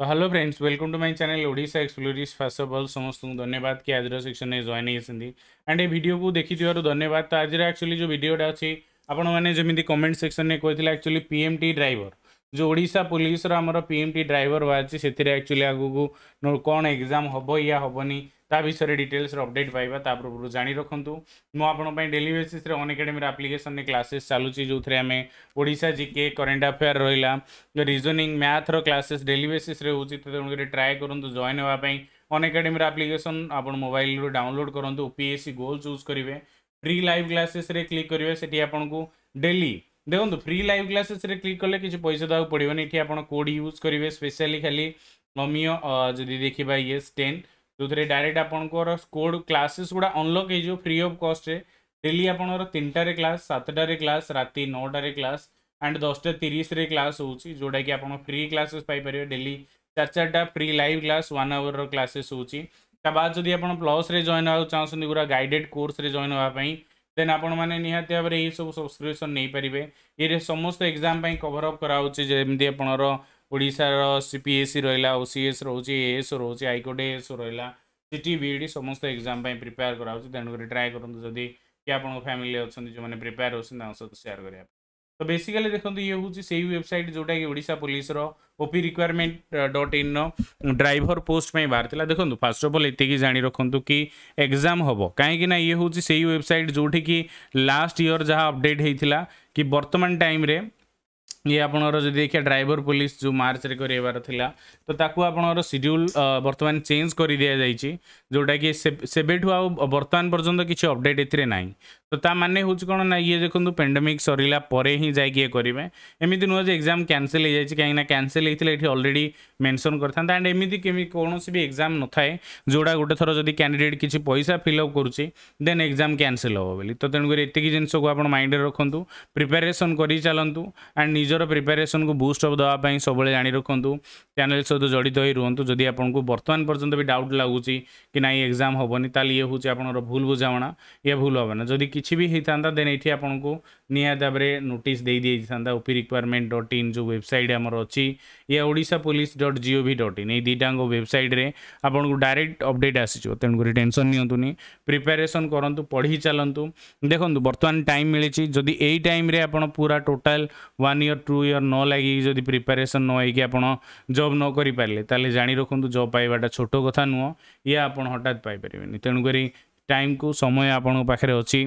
तो hello friends welcome to my channel Odisha explorers first of समस्त धन्यवाद कि आज सेक्शन में जॉन होती एंड ये भिडियो को देखी धन्यवाद तो आज एक्चुअली जो भिडियोटा अच्छी आपण कमेंट सेक्शन में कहते एक्चुअली पीएमटी ड्राइवर जो ओडिशा पुलिस आमर टी ड्राइवर बाहर से एक्चुअली आगे कौन एग्जाम हम या हेनी ता विषय डिटेल्स अपडेट पाइबा ता पूर्व जाणी रखंतु मु आपन पई डेली बेसिस रे अनअकैडमी रे एप्लीकेशन ने क्लासेस चालू छी जोथरे आमे ओडिसा जीके करंट अफेयर रहिला रीजनिंग मैथ रो क्लासेस डेली बेसिस रे होची त तनके ट्राई करंतु जॉइन होवा पई अनअकैडमी रे एप्लीकेशन आपन मोबाइल रो डाउनलोड करंतु पीएससी गोल चूज करिवे फ्री लाइव क्लासेस रे क्लिक करिवे सेठी आपन को डेली देखंतु फ्री लाइव क्लासेस रे क्लिक करले किछ पैसा दाव पडिवनी इठी आपन कोड यूज करिवे स्पेशली खाली ममियो जदी देखिबा यस 10 जो थे डायरेक्ट आप स्कोर क्लासेस गुड़ा अनलक हो फ्री अफ कस्ट डेली तीन आपनटे क्लास सतटारे क्लास रात नौटे क्लास एंड दसटा तीस क्लास होटा कि आप फ्री क्लासेस पापर डेली चार चार्टा free live class one hour classes होती बाद जब आप प्लस जॉन हो चाहते पूरा गाइडेड कोर्स जॉन होगापी देन आपहत भाव में यही सब सब्सक्रिपन नहीं पारे ये समस्त एक्जाम कभरअप कराऊँच जमी आपर ओडार सीपीएससी रहा ओ सी एस रोचे एएस रोचे आईकोड एस रहा सी टी सीटी समस्त एग्जाम प्रिपेयर करा तेणुक ट्राए कर फैमिली अच्छा जो मैंने प्रिपेयर होते सेयार करने तो बेसिकली देखो ये हूँ से ही वेबसाइट जोटा किशा police OP requirement dot in driver post बाहर देखो फास्ट अफ अल ये जा रखु कि एग्जाम हम कहीं ये हूँ से ही वेबसाइट जोटी की लास्ट इयर जहाँ अपडेट होता कि बर्तमान टाइम ଇଏ ଆପଣଙ୍କର ଯଦି ଦେଖିବା ଡ୍ରାଇଭର ପୋଲିସ ଯେଉଁ ମାର୍ଚ୍ଚରେ କରିବାର ଥିଲା ତ ତାକୁ ଆପଣଙ୍କର ସିଡ୍ୟୁଲ୍ ବର୍ତ୍ତମାନ ଚେଞ୍ଜ କରି ଦିଆଯାଇଛି ଯେଉଁଟାକି ସେବେଠୁ ଆଉ ବର୍ତ୍ତମାନ ପର୍ଯ୍ୟନ୍ତ କିଛି ଅପଡ଼େଟ୍ ଏଥିରେ ନାହିଁ तो ताने कौन ना ये देखो पेंडेमिक सरला ही जाए करेंगे एमती नुह एक्जाम क्यासल हो जाए कहीं क्यासल होता है ये अलरेडी मेनसन कर भी एक्जाम न था जोड़ा गोटे थर जब कैंडिडेट किसी पैसा फिलअप करुच्चे देन एक्जाम क्यासल हाँ तो तेणुक जिनस को आप माइंड रखुदूँ प्रिपेरेसन कर चलतु एंड निजर प्रिपेरेसन को बुस्ट अफ सब जा रखु चेल सहित जड़ित ही रुंतु जदि आपको बर्तमान पर्यटन भी डाउट लगुच कि ना ये एक्जाम हेनी ये हूँ आप भूल बुझाणा ये भूल हेना जदि किसी भी होता देन ये आपको निहत भाव में नोटिस दे दी था ओपी रिक्वयरमेंट डट इन जो वेबसाइट आमर अच्छी या Voda police dot gov dot in इन यहीटा वेबसाइट आपको डायरेक्ट अपडेट आसो तेणुक टेनसन नि प्रिपेरेसन करूँ पढ़ी चलतु देखो बर्तमान टाइम मिली जदि यही टाइम पूरा total one year two year न लगिकी प्रिपेसन नई आप जब न नकपारे जा रखु जब पाइबा छोट कथ नुह या आप हटात पापर तेणुक ଟାଇମ୍କୁ ସମୟ ଆପଣଙ୍କ ପାଖରେ ଅଛି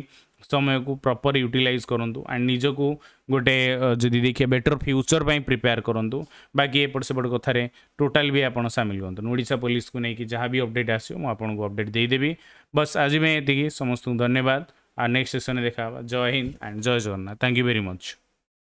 ସମୟକୁ ପ୍ରପର୍ ୟୁଟିଲାଇଜ୍ କରନ୍ତୁ ଆଣ୍ଡ ନିଜକୁ ଗୋଟେ ଯଦି ଦେଖିବେ ବେଟର୍ ଫ୍ୟୁଚର୍ ପାଇଁ ପ୍ରିପେୟାର୍ କରନ୍ତୁ ବାକି ଏପଟ ସେପଟ କଥାରେ ଟୋଟାଲ୍ ବି ଆପଣ ସାମିଲ ହୁଅନ୍ତୁନି ଓଡ଼ିଶା ପୋଲିସକୁ ନେଇକି ଯାହା ବି ଅପଡ଼େଟ୍ ଆସିବ ମୁଁ ଆପଣଙ୍କୁ ଅପଡ଼େଟ୍ ଦେଇଦେବି ବସ୍ ଆଜି ପାଇଁ ଏତିକି ସମସ୍ତଙ୍କୁ ଧନ୍ୟବାଦ ଆଉ ନେକ୍ସଟ ସେସନ୍ରେ ଦେଖା ହେବା ଜୟ ହିନ୍ଦ ଆଣ୍ଡ ଜୟ Jagannath thank you very much